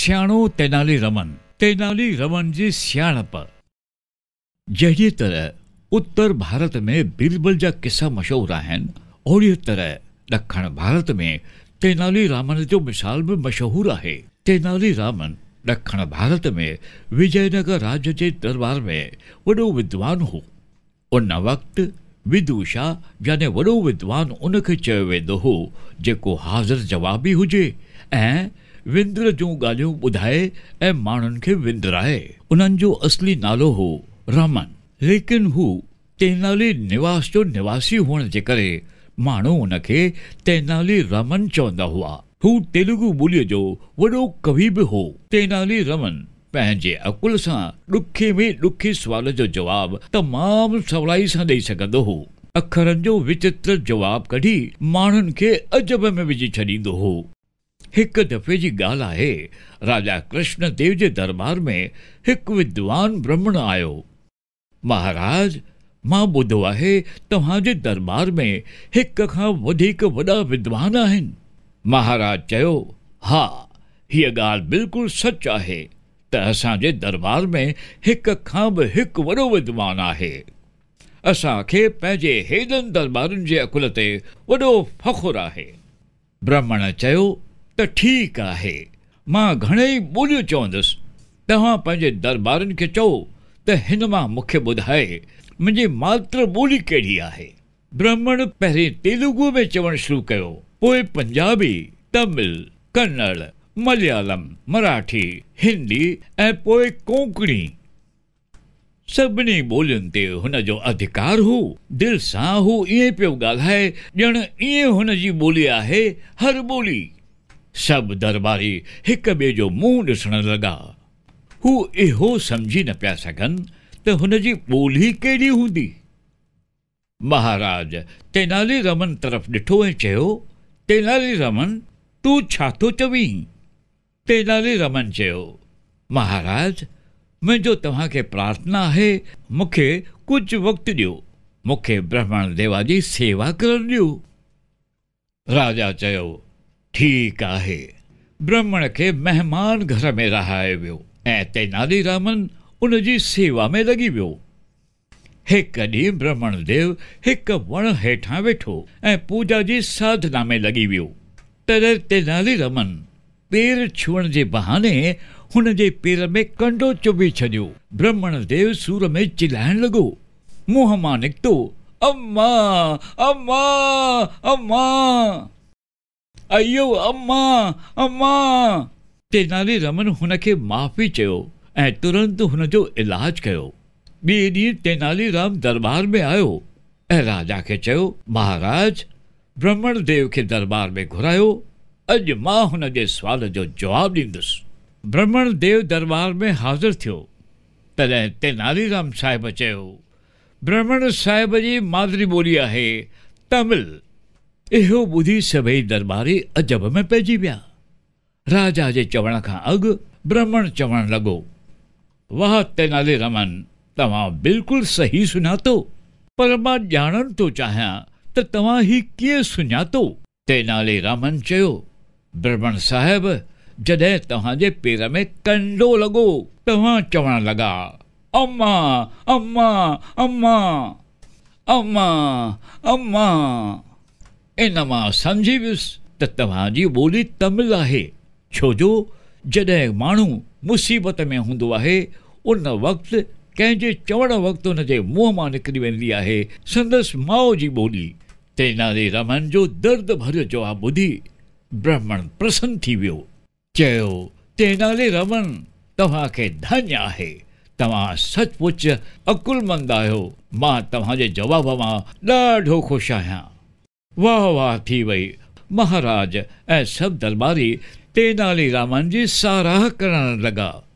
सियाणो तेनाली रमन तेनाली रमन जी सियाणप जड़ी तरह उत्तर भारत में बीरबल जा किस्सा मशहूर आहिनि ओहिड़ी तरह दखण भारत में तेनाली रामन जो मिसाल भी मशहूर है तेनाली रामन ॾखण भारत में विजयनगर राज्य के दरबार में वो विद्वान हो उन वक्त विदुषा यानि वो विद्वान उनको चयो हो हाज़िर जवाबी हुए विंद्र जो गालू ॿुधाए ऐं माण्हुनि खे विंद्राए उन्हनि जो असली नालो हो रमन लेकिन हू तेनाली निवास जो निवासी हुअण जे करे माण्हू हुन खे तेनाली रमन चवंदा हुआ हू तेलुगु ॿोलीअ जो वॾो कवि बि हो तेनाली रमन पंहिंजे अकुल सां ॾुखे में ॾुखे सुवाल जो जवाब तमामु सवलाई सां ॾेई सघंदो हो अखरनि जो विचित्र जवाब कढी माण्हुनि खे अजब में विझी छॾींदो हो एक दफ़े की गाल आहे राजा कृष्णदेव के दरबार में एक विद्वान ब्राह्मण आयो महाराज मां बुध है दरबार में एक का वधीक विद्वान हैं महाराज चयो हा हीअ ॻाल्हि बिल्कुल सच है त दरबार में एक का बि वो विद्वान विद्वान असा के पंहिंजे हेदन दरबार के अकुल वो फखुर है ब्राह्मण चयो त ठीकु आहे मां घणेई ॿोलियूं चवंदुसि तव्हां पंहिंजे दरबारनि खे चओ त हिन मां मूंखे ॿुधाए मुंहिंजी मातृ ॿोली कहिड़ी आहे ब्राह्मण पहिरीं तेलुगु में चवणु शुरू कयो पोइ पंजाबी तमिल कन्नड़ मलयालम मराठी हिंदी ऐं पोइ कोंकणी सभिनी ॿोलियुनि ते हुन जो अधिकार हो दिलि सां हू ईअं पियो ॻाल्हाए ॼण ईअं हुन जी ॿोली आहे हर ॿोली सब दरबारी एक बे जो मुंह ॾिसण लगा हू इो समझी न पा सकन तो उनकी बोली कड़ी होंगी महाराज तेनाली रमन तरफ़ डिठो ऐं तेनाली रमन तू छा थो तेनाली रमन महाराज मुंहिंजो के प्रार्थना है मुख्य कुछ वक्त दियो मुख्य ब्रह्मण देवा की सेवा कर राजा चयो ठीक आहे ब्राह्मण के मेहमान घर में रहायो वो ए तेनालीरामन उन जी सेवा में लगी वो एक ॾींहुं ब्रह्मण देव एक वण हेठां वेठो ए पूजा जी साधना में लगी वो तॾहिं तेनालीरामन पेर छुअण जे बहाने उन जे पेर में कंडो चुभी छो ब्रह्मण देव सूर में चिल्लाण लगो मुंहं मां निकितो अम्मा अम्मा अम्मा अयो अम्मा अम्मा तेनाली रमन के माफ़ी चयो ए तुरंत हुन जो इलाज कयो दी तेनाली तेनालीराम दरबार में आयो ए राजा के चयो महाराज ब्रह्मण देव के दरबार में घुरायो अज मां हुन जे सवाल जो जवाब दिंदस ब्रह्मण देव दरबार में हाज़िर थियो तेनाली तेनालीराम साहिब चयो ब्रह्मण साहिब जी मादरी बोली है तमिल એહો બુદ્ધિ સભેય દરબારી અજબ મેં પૈજી राजा રાજાજે चवण खां अॻु ब्रह्मण चवण लॻो वाह तेनाली रमन तव्हां बिल्कुलु सही सुञातो पर मां ॼाणण थो चाहियां त तव्हां ही कीअं सुञातो तेनाली रमन चयो ब्रह्मण साहिब जॾहिं तव्हांजे पेर में कंडो लॻो तव्हां चवण लॻा अम्मा अम्मा अम्मा अम्मा अम्मा इनमा सम्झी वियुसि त तव्हांजी ॿोली तमिल आहे छो जो जॾहिं माण्हू मुसीबत में हूंदो आहे उन वक़्तु कंहिंजे चवण वक़्तु हुन जे मुंहं मां निकिरी वेंदी आहे संदसि माउ जी ॿोली तेनाली रमन जो दर्द भरियो जवाबु ॿुधी ब्राह्मण प्रसन्न थी वियो चयो तेनाली रमन तव्हांखे धन्य आहे तव्हां मंद अकुलमंद आहियो मां तव्हांजे जवाब मां ॾाढो ख़ुशि आहियां वाह वाह थी वही महाराज ए सब दरबारी तेनाली रामन जी साराह करणु लगा